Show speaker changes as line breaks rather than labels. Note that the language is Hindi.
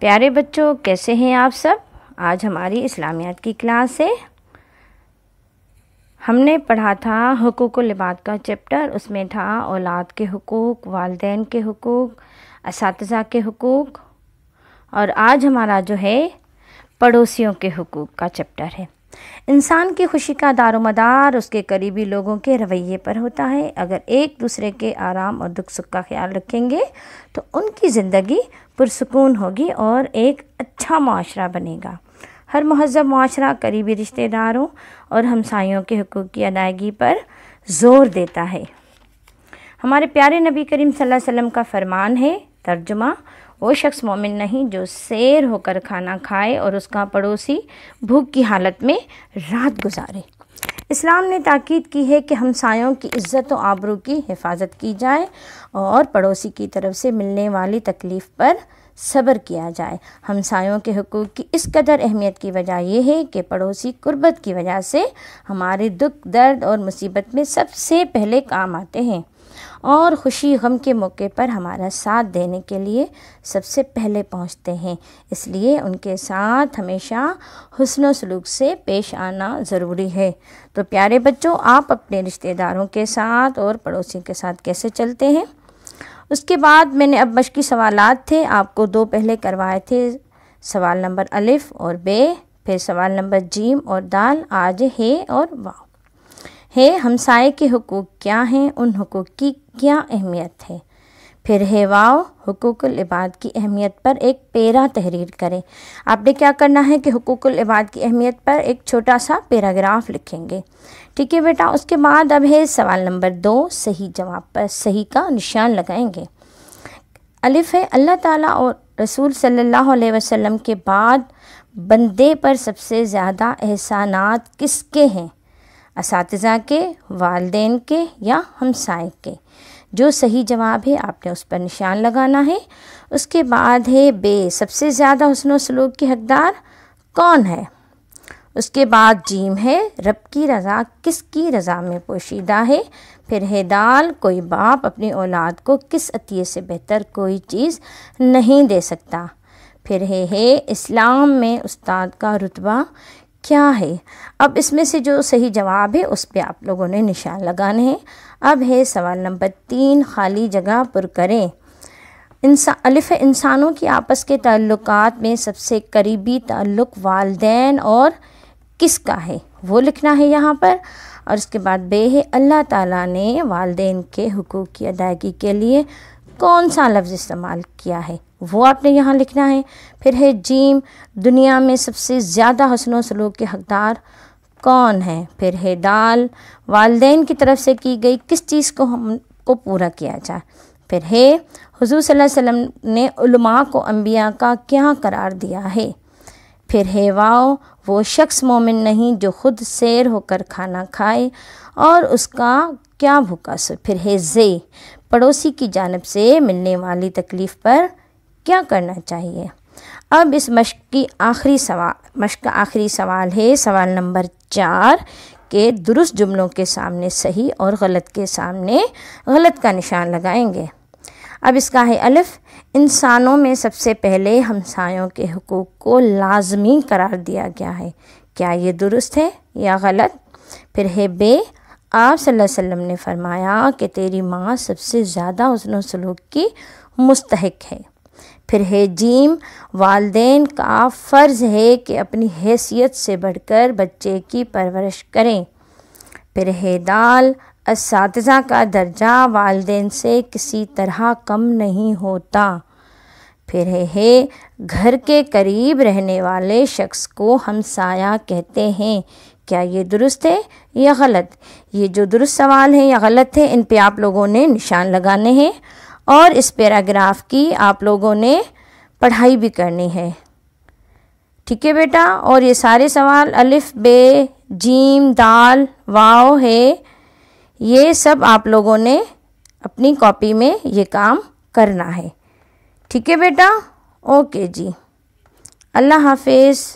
प्यारे बच्चों कैसे हैं आप सब आज हमारी इस्लामियात की क्लास है हमने पढ़ा था हकूक़ लिबाद का चैप्टर उसमें था औलाद के हकूक़ वालदेन के हकूक़ इस के हकूक़ और आज हमारा जो है पड़ोसियों के हकूक़ का चैप्टर है इंसान की खुशी का दारोमदार उसके करीबी लोगों के रवैये पर होता है अगर एक दूसरे के आराम और दुख सुख का ख्याल रखेंगे तो उनकी ज़िंदगी पुरसकून होगी और एक अच्छा माशरा बनेगा हर महजब माशरा करीबी रिश्तेदारों और हमसायों के हकूक़ की अदायगी पर ज़ोर देता है हमारे प्यारे नबी करीम सल्लल्लाहु अलैहि वसल्लम का फरमान है तर्जुमा वो शख्स मोमिन नहीं जो शेर होकर खाना खाए और उसका पड़ोसी भूख की हालत में रात गुजारे इस्लाम ने ताकीद की है कि हमसायों की इज़्ज़त आबरू की हिफाजत की जाए और पड़ोसी की तरफ से मिलने वाली तकलीफ़ पर सब्र किया जाए हमसायों के हकूक़ की इस कदर अहमियत की वजह यह है कि पड़ोसी कुर्बत की वजह से हमारे दुख दर्द और मुसीबत में सबसे पहले काम आते हैं और खुशी गम के मौके पर हमारा साथ देने के लिए सबसे पहले पहुंचते हैं इसलिए उनके साथ हमेशा हसन सलूक से पेश आना ज़रूरी है तो प्यारे बच्चों आप अपने रिश्तेदारों के साथ और पड़ोसी के साथ कैसे चलते हैं उसके बाद मैंने अब मशक़ी सवालात थे आपको दो पहले करवाए थे सवाल नंबर अलिफ़ और बे फिर सवाल नंबर जीम और दाल आज है और वाह है हमसाए के हकूक़ क्या हैं उन हकूक़ की क्या अहमियत है फिर है वाओ इबाद की अहमियत पर एक पेरा तहरीर करें आपने क्या करना है कि हकूक़ुल की अहमियत पर एक छोटा सा पैराग्राफ लिखेंगे ठीक है बेटा उसके बाद अब है सवाल नंबर दो सही जवाब पर सही का निशान लगाएंगे अलिफ है अल्लाह ताला और रसूल सल्लल्लाहु अलैहि वसल्लम के बाद बंदे पर सबसे ज़्यादा एहसानात किसके हैं इस के वालदे के या हमसाए के जो सही जवाब है आपने उस पर निशान लगाना है उसके बाद है बे सबसे ज़्यादा हसन सलूक के हकदार कौन है उसके बाद जीम है रब की रज़ा किसकी रज़ा में पोशीदा है फिर है दाल कोई बाप अपनी औलाद को किस अतीय से बेहतर कोई चीज़ नहीं दे सकता फिर है, है इस्लाम में उस्ताद का रुतबा क्या है अब इसमें से जो सही जवाब है उस पर आप लोगों ने निशान लगाने हैं अब है सवाल नंबर तीन खाली जगह पर करें इंसा अलिफ इंसानों की आपस के तल्लक में सबसे करीबी ताल्लुक वालदेन और किसका है वो लिखना है यहाँ पर और इसके बाद बे है अल्लाह ताला ने वालदेन के हकूक़ की अदायगी के लिए कौन सा लफ्ज़ इस्तेमाल किया है वो आपने यहाँ लिखना है फिर है जीम दुनिया में सबसे ज़्यादा हसन सलूक के हकदार कौन है फिर है दाल वालदेन की तरफ से की गई किस चीज़ को हम को पूरा किया जाए फिर है हजूर वसल्लम ने उलमा को अम्बिया का क्या करार दिया है फिर है वाओ वो शख्स मोमिन नहीं जो खुद सैर होकर खाना खाए और उसका क्या भूखा सो फिर है जे पड़ोसी की जानब से मिलने वाली तकलीफ़ पर क्या करना चाहिए अब इस मश्क की आखिरी सवाल मश्क का आखिरी सवाल है सवाल नंबर चार के दुरुस्त जुमलों के सामने सही और गलत के सामने गलत का निशान लगाएंगे अब इसका है अलफ इंसानों में सबसे पहले हमसायों के हकूक़ को लाजमी करार दिया गया है क्या ये दुरुस्त है या गलत फिर है बे आप सल्लल्लाहु अलैहि वसल्लम ने फरमाया कि तेरी माँ सबसे ज़्यादा उसनों सलूक की मुस्तहक है फिर है जीम वालदेन का फ़र्ज़ है कि अपनी हैसियत से बढ़कर बच्चे की परवरिश करें फिर है दाल इस का दर्जा वालदेन से किसी तरह कम नहीं होता फिर है घर के करीब रहने वाले शख्स को हम साया कहते हैं क्या ये दुरुस्त है या गलत ये जो दुरुस्त सवाल है या गलत है इन पे आप लोगों ने निशान लगाने हैं और इस पैराग्राफ की आप लोगों ने पढ़ाई भी करनी है ठीक है बेटा और ये सारे सवाल अलिफ बे जीम दाल वाव है ये सब आप लोगों ने अपनी कॉपी में ये काम करना है ठीक है बेटा ओके जी अल्लाह हाफिज़